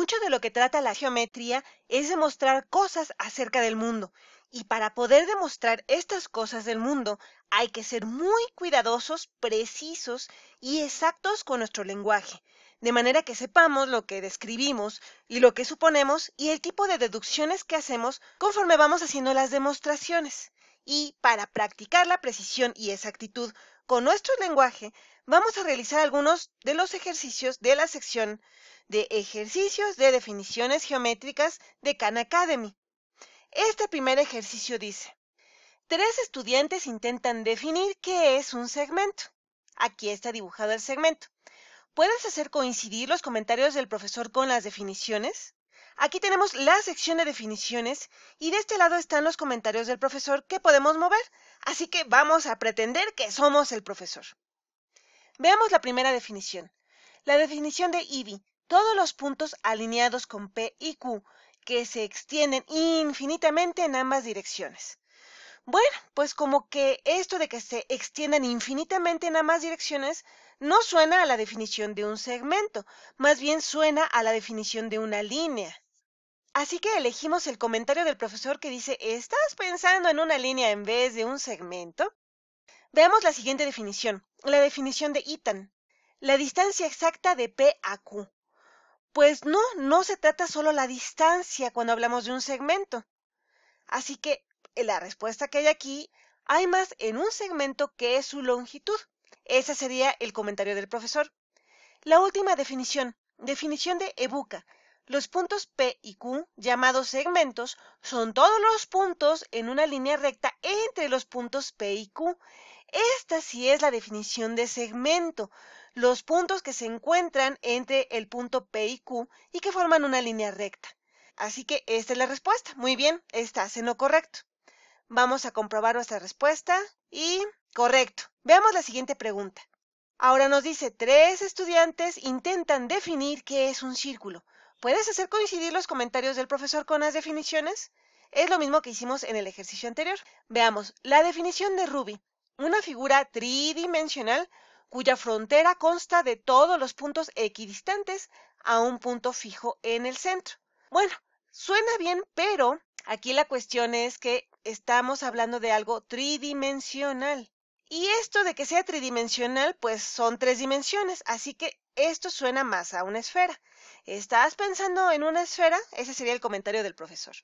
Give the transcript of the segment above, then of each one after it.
Mucho de lo que trata la geometría es demostrar cosas acerca del mundo, y para poder demostrar estas cosas del mundo hay que ser muy cuidadosos, precisos y exactos con nuestro lenguaje, de manera que sepamos lo que describimos y lo que suponemos y el tipo de deducciones que hacemos conforme vamos haciendo las demostraciones. Y para practicar la precisión y exactitud con nuestro lenguaje, vamos a realizar algunos de los ejercicios de la sección de ejercicios de definiciones geométricas de Khan Academy. Este primer ejercicio dice, tres estudiantes intentan definir qué es un segmento. Aquí está dibujado el segmento. ¿Puedes hacer coincidir los comentarios del profesor con las definiciones? Aquí tenemos la sección de definiciones y de este lado están los comentarios del profesor que podemos mover, así que vamos a pretender que somos el profesor. Veamos la primera definición. La definición de IBI, todos los puntos alineados con P y Q que se extienden infinitamente en ambas direcciones. Bueno, pues como que esto de que se extiendan infinitamente en ambas direcciones no suena a la definición de un segmento, más bien suena a la definición de una línea. Así que elegimos el comentario del profesor que dice, ¿estás pensando en una línea en vez de un segmento? Veamos la siguiente definición, la definición de Itan, la distancia exacta de P a Q. Pues no, no se trata solo la distancia cuando hablamos de un segmento. Así que eh, la respuesta que hay aquí, hay más en un segmento que es su longitud. Ese sería el comentario del profesor. La última definición, definición de Ebuca, los puntos P y Q, llamados segmentos, son todos los puntos en una línea recta entre los puntos P y Q. Esta sí es la definición de segmento, los puntos que se encuentran entre el punto P y Q y que forman una línea recta. Así que esta es la respuesta. Muy bien, esta en lo correcto. Vamos a comprobar nuestra respuesta y correcto. Veamos la siguiente pregunta. Ahora nos dice, tres estudiantes intentan definir qué es un círculo. ¿Puedes hacer coincidir los comentarios del profesor con las definiciones? Es lo mismo que hicimos en el ejercicio anterior. Veamos, la definición de Ruby, una figura tridimensional cuya frontera consta de todos los puntos equidistantes a un punto fijo en el centro. Bueno, suena bien, pero aquí la cuestión es que estamos hablando de algo tridimensional. Y esto de que sea tridimensional, pues son tres dimensiones, así que esto suena más a una esfera. ¿Estás pensando en una esfera? Ese sería el comentario del profesor.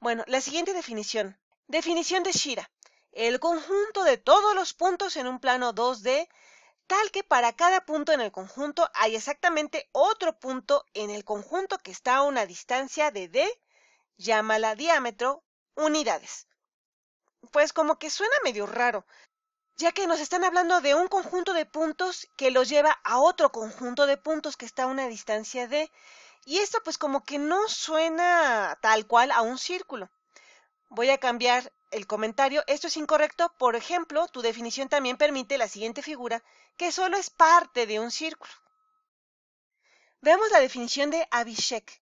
Bueno, la siguiente definición. Definición de Shira. El conjunto de todos los puntos en un plano 2D, tal que para cada punto en el conjunto hay exactamente otro punto en el conjunto que está a una distancia de D, llámala diámetro, unidades. Pues como que suena medio raro, ya que nos están hablando de un conjunto de puntos que los lleva a otro conjunto de puntos que está a una distancia de, y esto pues como que no suena tal cual a un círculo. Voy a cambiar el comentario, esto es incorrecto, por ejemplo, tu definición también permite la siguiente figura, que solo es parte de un círculo. Veamos la definición de Abishek: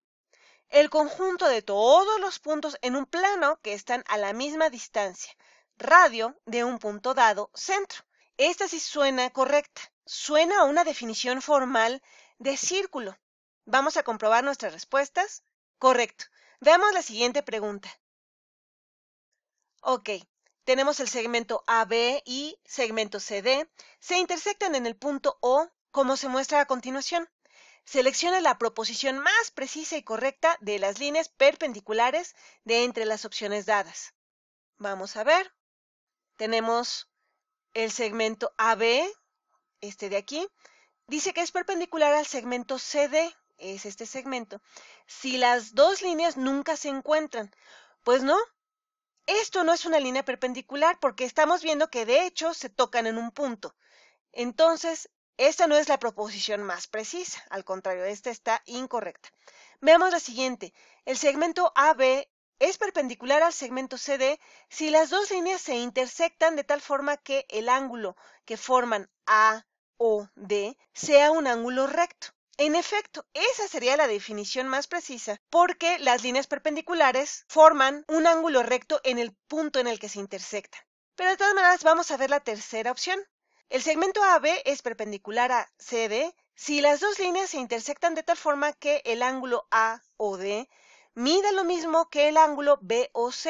El conjunto de todos los puntos en un plano que están a la misma distancia, radio de un punto dado centro. Esta sí suena correcta. Suena a una definición formal de círculo. Vamos a comprobar nuestras respuestas. Correcto. Veamos la siguiente pregunta. Ok, tenemos el segmento AB y segmento CD. Se intersectan en el punto O, como se muestra a continuación. Selecciona la proposición más precisa y correcta de las líneas perpendiculares de entre las opciones dadas. Vamos a ver tenemos el segmento AB, este de aquí, dice que es perpendicular al segmento CD, es este segmento. Si las dos líneas nunca se encuentran, pues no, esto no es una línea perpendicular porque estamos viendo que de hecho se tocan en un punto. Entonces, esta no es la proposición más precisa, al contrario, esta está incorrecta. Veamos la siguiente. El segmento AB es perpendicular al segmento CD si las dos líneas se intersectan de tal forma que el ángulo que forman A, O, D, sea un ángulo recto. En efecto, esa sería la definición más precisa, porque las líneas perpendiculares forman un ángulo recto en el punto en el que se intersectan. Pero de todas maneras vamos a ver la tercera opción. El segmento AB es perpendicular a CD si las dos líneas se intersectan de tal forma que el ángulo A, O, D mida lo mismo que el ángulo BOC.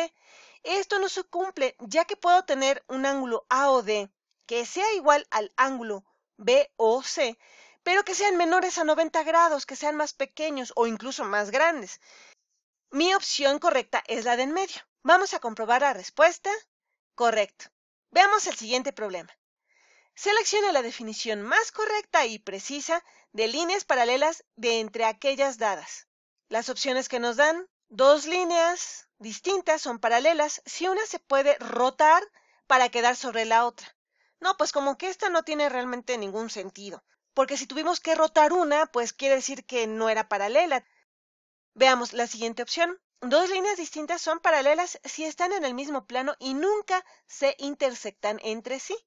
Esto no se cumple ya que puedo tener un ángulo AOD que sea igual al ángulo BOC, pero que sean menores a 90 grados, que sean más pequeños o incluso más grandes. Mi opción correcta es la de en medio. Vamos a comprobar la respuesta. Correcto. Veamos el siguiente problema. Seleccione la definición más correcta y precisa de líneas paralelas de entre aquellas dadas. Las opciones que nos dan, dos líneas distintas, son paralelas, si una se puede rotar para quedar sobre la otra. No, pues como que esta no tiene realmente ningún sentido, porque si tuvimos que rotar una, pues quiere decir que no era paralela. Veamos la siguiente opción. Dos líneas distintas son paralelas si están en el mismo plano y nunca se intersectan entre sí.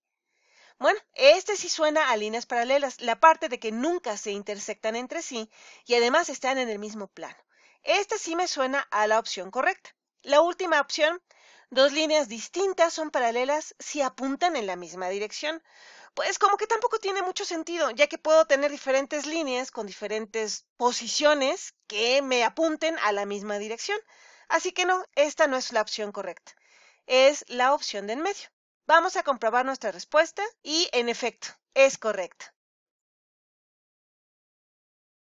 Bueno, este sí suena a líneas paralelas, la parte de que nunca se intersectan entre sí y además están en el mismo plano. Esta sí me suena a la opción correcta. La última opción, dos líneas distintas son paralelas si apuntan en la misma dirección. Pues como que tampoco tiene mucho sentido, ya que puedo tener diferentes líneas con diferentes posiciones que me apunten a la misma dirección. Así que no, esta no es la opción correcta. Es la opción del medio. Vamos a comprobar nuestra respuesta y en efecto, es correcto.